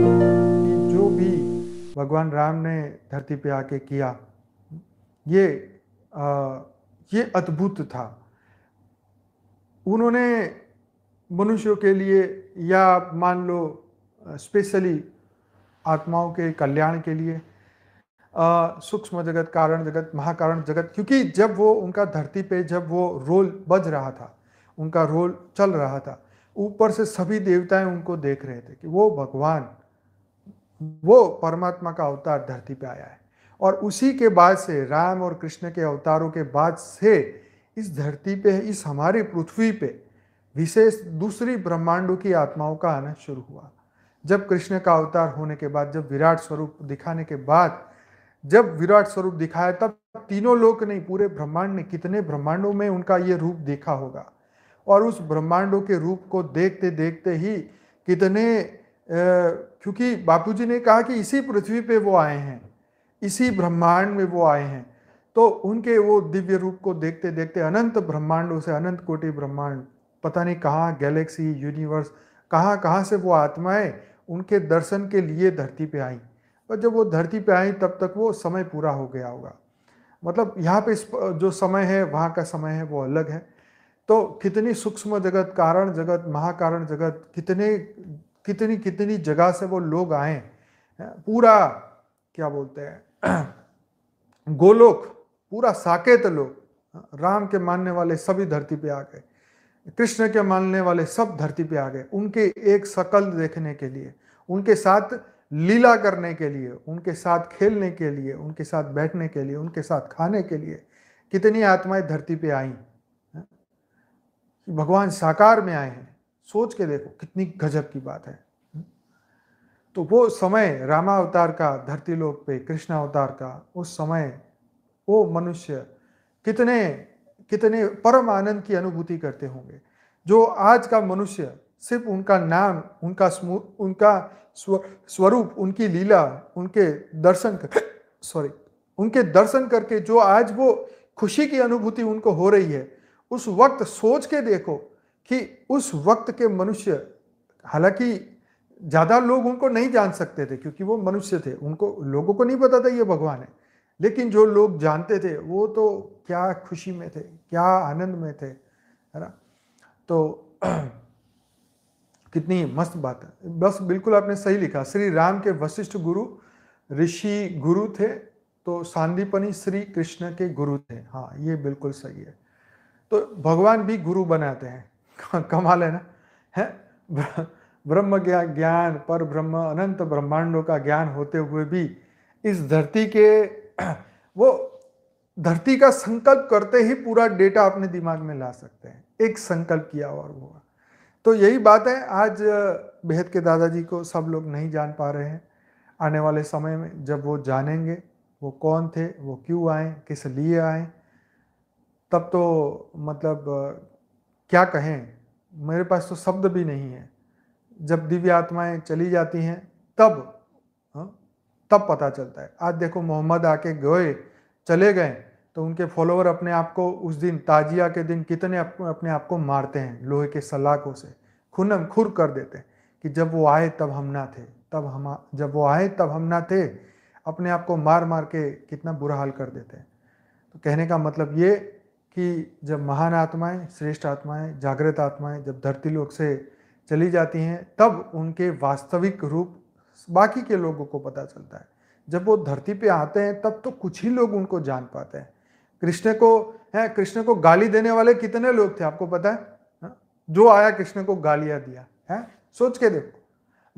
कि जो भी भगवान राम ने धरती पे आके किया ये आ, ये अद्भुत था उन्होंने मनुष्यों के लिए या मान लो स्पेशली आत्माओं के कल्याण के लिए सूक्ष्म जगत कारण जगत महाकारण जगत क्योंकि जब वो उनका धरती पे जब वो रोल बज रहा था उनका रोल चल रहा था ऊपर से सभी देवताएं उनको देख रहे थे कि वो भगवान वो परमात्मा का अवतार धरती पे आया है और उसी के बाद से राम और कृष्ण के अवतारों के बाद से इस धरती पे इस हमारी पृथ्वी पे विशेष दूसरी ब्रह्मांडों की आत्माओं का आना शुरू हुआ जब कृष्ण का अवतार होने के बाद जब विराट स्वरूप दिखाने के बाद जब विराट स्वरूप दिखाया तब तीनों लोग नहीं पूरे ब्रह्मांड ने कितने ब्रह्मांडों में उनका ये रूप देखा होगा और उस ब्रह्मांडों के रूप को देखते देखते ही कितने क्योंकि बापू जी ने कहा कि इसी पृथ्वी पे वो आए हैं इसी ब्रह्मांड में वो आए हैं तो उनके वो दिव्य रूप को देखते देखते अनंत ब्रह्मांडों से अनंत कोटि ब्रह्मांड पता नहीं कहाँ गैलेक्सी यूनिवर्स कहाँ कहाँ से वो आत्माएं उनके दर्शन के लिए धरती पे आई और जब वो धरती पे आई तब तक वो समय पूरा हो गया होगा मतलब यहाँ पे जो समय है वहाँ का समय है वो अलग है तो कितनी सूक्ष्म जगत कारण जगत महाकारण जगत कितने कितनी कितनी जगह से वो लोग आए पूरा क्या बोलते हैं गोलोक पूरा साकेत लोग राम के मानने वाले सभी धरती पे आ गए कृष्ण के मानने वाले सब धरती पे आ गए उनके एक शकल देखने के लिए उनके साथ लीला करने के लिए उनके साथ खेलने के लिए उनके साथ बैठने के लिए उनके साथ खाने के लिए कितनी आत्माएं धरती पे आई भगवान साकार में आए हैं सोच के देखो कितनी गजब की बात है तो वो समय रामावतार का धरती लोक पे अवतार का उस समय वो मनुष्य कितने कितने परम आनंद की अनुभूति करते होंगे जो आज का मनुष्य सिर्फ उनका नाम उनका उनका स्व स्वरूप उनकी लीला उनके दर्शन कर सॉरी उनके दर्शन करके जो आज वो खुशी की अनुभूति उनको हो रही है उस वक्त सोच के देखो कि उस वक्त के मनुष्य हालांकि ज़्यादा लोग उनको नहीं जान सकते थे क्योंकि वो मनुष्य थे उनको लोगों को नहीं पता था ये भगवान है लेकिन जो लोग जानते थे वो तो क्या खुशी में थे क्या आनंद में थे है ना तो कितनी मस्त बात है बस बिल्कुल आपने सही लिखा श्री राम के वशिष्ठ गुरु ऋषि गुरु थे तो सांदीपनी श्री कृष्ण के गुरु थे हाँ ये बिल्कुल सही है तो भगवान भी गुरु बनाते हैं कमाल है ना है ब्रह्म ज्ञान पर ब्रह्म अनंत ब्रह्मांडों का ज्ञान होते हुए भी इस धरती के वो धरती का संकल्प करते ही पूरा डेटा अपने दिमाग में ला सकते हैं एक संकल्प किया और हुआ तो यही बात है आज बेहद के दादाजी को सब लोग नहीं जान पा रहे हैं आने वाले समय में जब वो जानेंगे वो कौन थे वो क्यों आए किस लिए आए तब तो मतलब क्या कहें मेरे पास तो शब्द भी नहीं है जब दिव्य आत्माएं चली जाती हैं तब हाँ, तब पता चलता है आज देखो मोहम्मद आके गए चले गए तो उनके फॉलोअर अपने आप को उस दिन ताजिया के दिन कितने अपने आप को मारते हैं लोहे के सलाखों से खुनम खुर कर देते हैं कि जब वो आए तब हम ना थे तब हम जब वो आए तब हम ना थे अपने आप को मार मार के कितना बुरा हाल कर देते हैं तो कहने का मतलब ये कि जब महान आत्माएं श्रेष्ठ आत्माएं जागृत आत्माएं जब धरती लोक से चली जाती हैं तब उनके वास्तविक रूप बाकी के लोगों को पता चलता है जब वो धरती पे आते हैं तब तो कुछ ही लोग उनको जान पाते हैं कृष्ण को है कृष्ण को गाली देने वाले कितने लोग थे आपको पता है हाँ? जो आया कृष्ण को गालियाँ दिया है सोच के देखो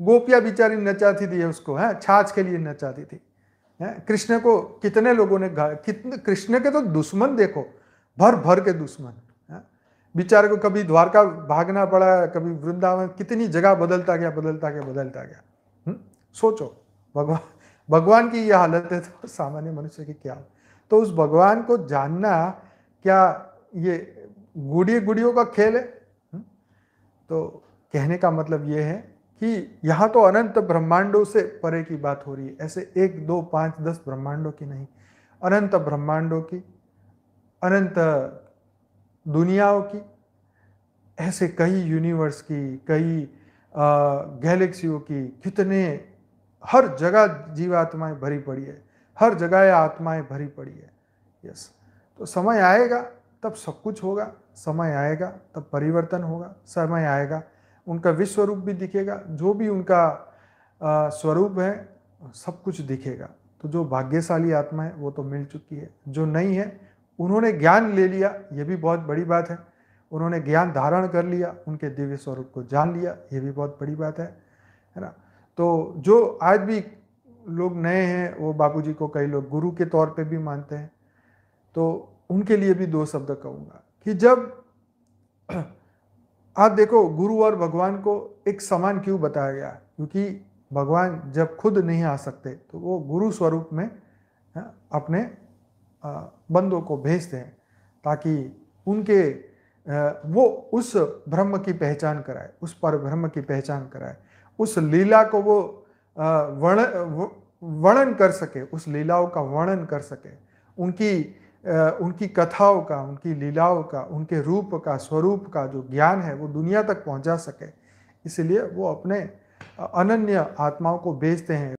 गोपिया बिचारी नचाती थी उसको है छाछ के लिए नचाती थी कृष्ण को कितने लोगों ने कितने कृष्ण के तो दुश्मन देखो भर भर के दुश्मन हाँ। बेचारे को कभी द्वारका भागना पड़ा कभी वृंदावन कितनी जगह बदलता गया बदलता गया बदलता गया सोचो भगवान भगवान की यह हालत है तो सामान्य मनुष्य की क्या तो उस भगवान को जानना क्या ये गुड़ी गुड़ियों का खेल है तो कहने का मतलब ये है कि यहाँ तो अनंत ब्रह्मांडों से परे की बात हो रही है ऐसे एक दो पाँच दस ब्रह्मांडों की नहीं अनंत ब्रह्मांडों की अनंत दुनियाओं की ऐसे कई यूनिवर्स की कई गैलेक्सियों की कितने हर जगह जीवात्माएं भरी पड़ी है हर जगह आत्माएं भरी पड़ी है यस तो समय आएगा तब सब कुछ होगा समय आएगा तब परिवर्तन होगा समय आएगा उनका विश्व रूप भी दिखेगा जो भी उनका आ, स्वरूप है सब कुछ दिखेगा तो जो भाग्यशाली आत्मा है वो तो मिल चुकी है जो नहीं है उन्होंने ज्ञान ले लिया ये भी बहुत बड़ी बात है उन्होंने ज्ञान धारण कर लिया उनके दिव्य स्वरूप को जान लिया ये भी बहुत बड़ी बात है है ना तो जो आज भी लोग नए हैं वो बापूजी को कई लोग गुरु के तौर पे भी मानते हैं तो उनके लिए भी दो शब्द कहूँगा कि जब आप देखो गुरु और भगवान को एक समान क्यों बताया गया क्योंकि भगवान जब खुद नहीं आ सकते तो वो गुरु स्वरूप में हाँ, अपने बंदों को भेजते हैं ताकि उनके वो उस ब्रह्म की पहचान कराए उस पर ब्रह्म की पहचान कराए उस लीला को वो वर्ण वर्णन कर सके उस लीलाओं का वर्णन कर सके उनकी उनकी कथाओं का उनकी लीलाओं का उनके रूप का स्वरूप का जो ज्ञान है वो दुनिया तक पहुंचा सके इसलिए वो अपने अनन्य आत्माओं को बेचते हैं